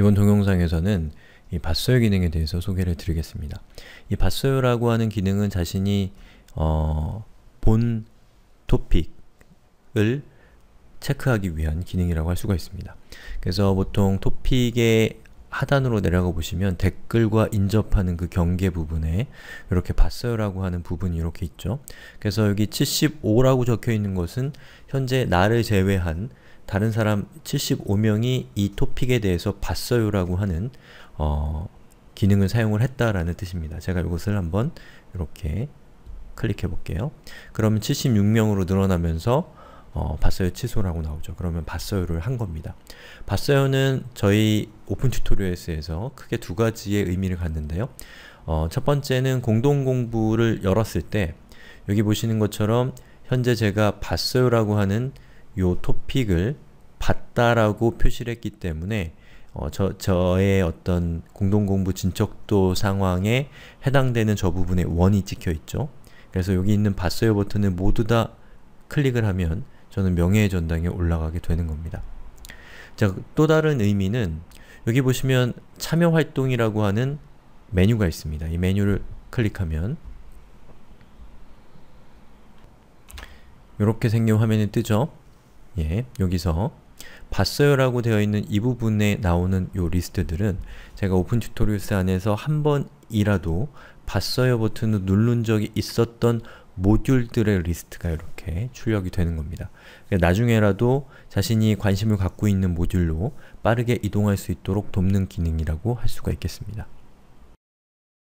이번 동영상에서는 이 봤어요 기능에 대해서 소개를 드리겠습니다. 이 봤어요라고 하는 기능은 자신이 어, 본 토픽을 체크하기 위한 기능이라고 할 수가 있습니다. 그래서 보통 토픽의 하단으로 내려가 보시면 댓글과 인접하는 그 경계 부분에 이렇게 봤어요라고 하는 부분이 이렇게 있죠. 그래서 여기 75라고 적혀 있는 것은 현재 나를 제외한 다른 사람 75명이 이 토픽에 대해서 봤어요라고 하는 어, 기능을 사용을 했다라는 뜻입니다. 제가 이것을 한번 이렇게 클릭해 볼게요. 그러면 76명으로 늘어나면서 어, 봤어요 취소라고 나오죠. 그러면 봤어요를 한 겁니다. 봤어요는 저희 오픈 튜토리얼스에서 크게 두 가지의 의미를 갖는데요. 어, 첫 번째는 공동 공부를 열었을 때 여기 보시는 것처럼 현재 제가 봤어요라고 하는 요 토픽을 봤다라고 표시를 했기 때문에 어, 저, 저의 어떤 공동공부 진척도 상황에 해당되는 저 부분에 원이 찍혀있죠. 그래서 여기 있는 봤어요 버튼을 모두 다 클릭을 하면 저는 명예의 전당에 올라가게 되는 겁니다. 자, 또 다른 의미는 여기 보시면 참여 활동이라고 하는 메뉴가 있습니다. 이 메뉴를 클릭하면 이렇게 생긴 화면이 뜨죠? 예, 여기서 봤어요 라고 되어 있는 이 부분에 나오는 요 리스트들은 제가 오픈 튜토리얼스 안에서 한 번이라도 봤어요 버튼을 누른 적이 있었던 모듈들의 리스트가 이렇게 출력이 되는 겁니다. 그러니까 나중에라도 자신이 관심을 갖고 있는 모듈로 빠르게 이동할 수 있도록 돕는 기능이라고 할 수가 있겠습니다.